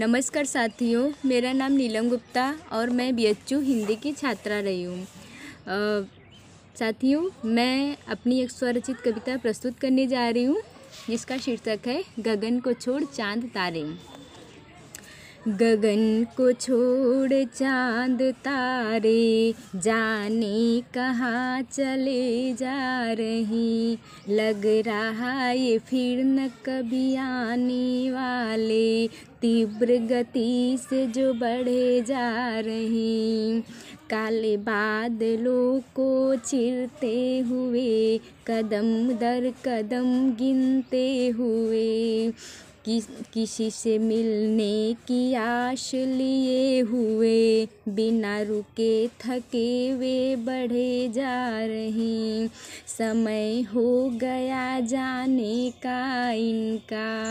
नमस्कार साथियों मेरा नाम नीलम गुप्ता और मैं बी हिंदी की छात्रा रही हूँ साथियों मैं अपनी एक स्वरचित कविता प्रस्तुत करने जा रही हूँ जिसका शीर्षक है गगन को छोड़ चांद तारे गगन को छोड़ चांद तारे जाने कहाँ चले जा रही लग रहा ये फिर न कभी आने वाले तीव्र गति से जो बढ़े जा रही काले बादलों को चिरते हुए कदम दर कदम गिनते हुए कि किसी से मिलने की आश लिए हुए बिना रुके थके वे बढ़े जा रहे समय हो गया जाने का इनका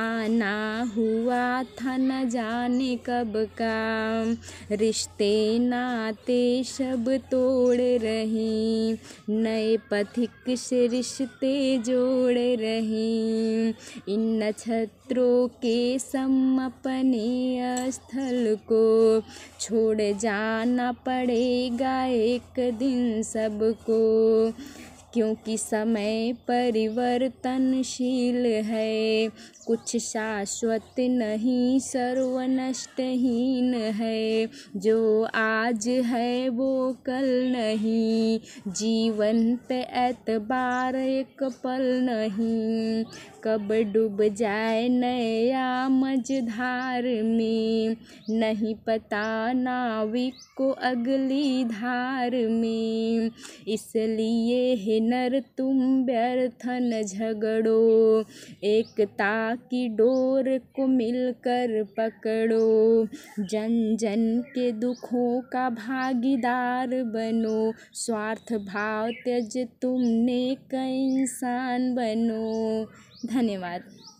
आना हुआ था न जाने कब का रिश्ते नाते सब तोड़ रही नए पथिक से रिश्ते जोड़ रही इन छत्रों के सम अपने स्थल को छोड़ जाना पड़ेगा एक दिन सबको क्योंकि समय परिवर्तनशील है कुछ शाश्वत नहीं सर्वनष्टहीन है जो आज है वो कल नहीं जीवन पे एतबार एक पल नहीं कब डूब जाए नया मझधार में नहीं पता नाविक को अगली धार में इसलिए है नर तुम व्यर्थ न झगड़ो एकता की डोर को मिलकर पकड़ो जन जन के दुखों का भागीदार बनो स्वार्थ भाव त्यज तुमने का इंसान बनो धन्यवाद